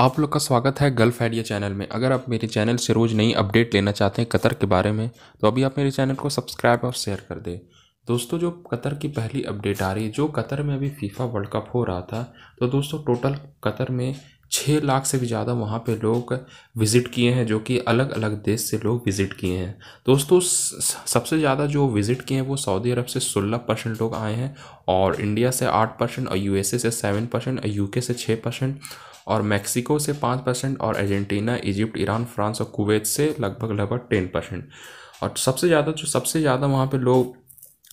आप लोग का स्वागत है गल्फ आइडिया चैनल में अगर आप मेरे चैनल से रोज़ नई अपडेट लेना चाहते हैं कतर के बारे में तो अभी आप मेरे चैनल को सब्सक्राइब और शेयर कर दें दोस्तों जो कतर की पहली अपडेट आ रही है जो कतर में अभी फीफा वर्ल्ड कप हो रहा था तो दोस्तों टोटल कतर में छः लाख से भी ज़्यादा वहाँ पे लोग विज़िट किए हैं जो कि अलग अलग देश से लोग विज़िट किए हैं दोस्तों सबसे ज़्यादा जो विज़िट किए हैं वो सऊदी अरब से सोलह परसेंट लोग आए हैं और इंडिया से आठ परसेंट और यूएसए से सेवन परसेंट और यूके से छः परसेंट और मैक्सिको से पाँच परसेंट और अर्जेंटीना इजिप्ट ईरान फ्रांस और कुवैत से लगभग लगभग टेन परसेंट और सबसे ज़्यादा जो सबसे ज़्यादा वहाँ पे लोग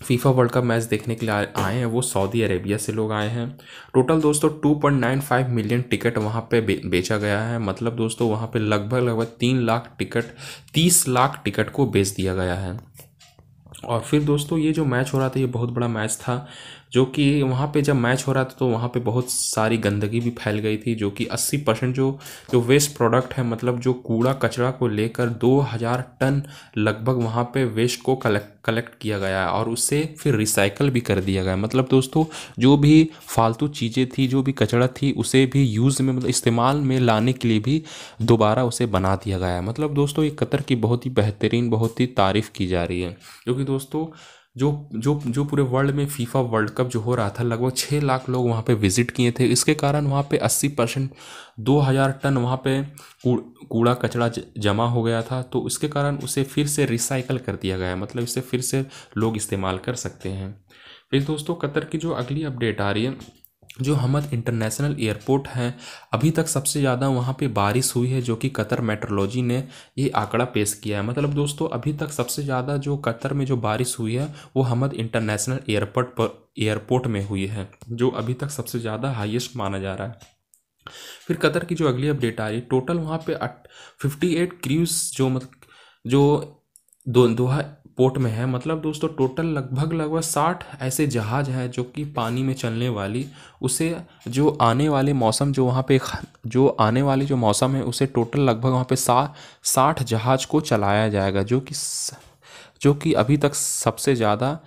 फीफा वर्ल्ड कप मैच देखने के लिए आए हैं वो सऊदी अरेबिया से लोग आए हैं टोटल दोस्तों 2.95 मिलियन टिकट वहाँ पे बेचा गया है मतलब दोस्तों वहाँ पे लगभग लगभग तीन लाख टिकट तीस लाख टिकट को बेच दिया गया है और फिर दोस्तों ये जो मैच हो रहा था ये बहुत बड़ा मैच था जो कि वहाँ पे जब मैच हो रहा था तो वहाँ पे बहुत सारी गंदगी भी फैल गई थी जो कि 80 परसेंट जो जो वेस्ट प्रोडक्ट है मतलब जो कूड़ा कचरा को लेकर 2000 टन लगभग वहाँ पे वेस्ट को कलेक्ट कलेक्ट किया गया और उससे फिर रिसाइकल भी कर दिया गया मतलब दोस्तों जो भी फालतू चीज़ें थी जो भी कचरा थी उसे भी यूज़ में मतलब इस्तेमाल में लाने के लिए भी दोबारा उसे बना दिया गया है मतलब दोस्तों ये कतर की बहुत ही बेहतरीन बहुत ही तारीफ़ की जा रही है क्योंकि दोस्तों जो जो जो पूरे वर्ल्ड में फीफा वर्ल्ड कप जो हो रहा था लगभग छः लाख लोग वहाँ पे विज़िट किए थे इसके कारण वहाँ पे अस्सी परसेंट दो हज़ार टन वहाँ पे कूड़ा कचरा जमा हो गया था तो इसके कारण उसे फिर से रिसाइकल कर दिया गया मतलब इसे फिर से लोग इस्तेमाल कर सकते हैं फिर दोस्तों कतर की जो अगली अपडेट आ रही है जो हमद इंटरनेशनल एयरपोर्ट हैं अभी तक सबसे ज़्यादा वहाँ पे बारिश हुई है जो कि कतर मेट्रोलॉजी ने ये आंकड़ा पेश किया है मतलब दोस्तों अभी तक सबसे ज़्यादा जो कतर में जो बारिश हुई है वो हमद इंटरनेशनल एयरपोर्ट पर एयरपोर्ट में हुई है जो अभी तक सबसे ज़्यादा हाईएस्ट माना जा रहा है फिर कतर की जो अगली अपडेट आ रही टोटल वहाँ पर फिफ्टी एट जो मतलब जो दो दोहा पोर्ट में है मतलब दोस्तों टोटल लगभग लगभग साठ ऐसे जहाज़ हैं जो कि पानी में चलने वाली उसे जो आने वाले मौसम जो वहाँ पे जो आने वाले जो मौसम है उसे टोटल लगभग वहाँ पे सा साठ जहाज़ को चलाया जाएगा जो कि जो कि अभी तक सबसे ज़्यादा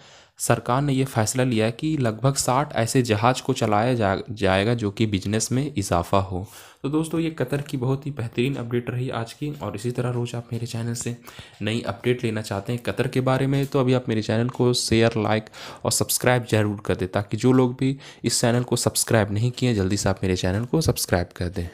सरकार ने यह फैसला लिया कि लगभग साठ ऐसे जहाज़ को चलाया जा जाएगा जो कि बिजनेस में इजाफा हो तो दोस्तों ये कतर की बहुत ही बेहतरीन अपडेट रही आज की और इसी तरह रोज़ आप मेरे चैनल से नई अपडेट लेना चाहते हैं कतर के बारे में तो अभी आप मेरे चैनल को शेयर लाइक और सब्सक्राइब ज़रूर कर दें ताकि जो लोग भी इस चैनल को सब्सक्राइब नहीं किए जल्दी से आप मेरे चैनल को सब्सक्राइब कर दें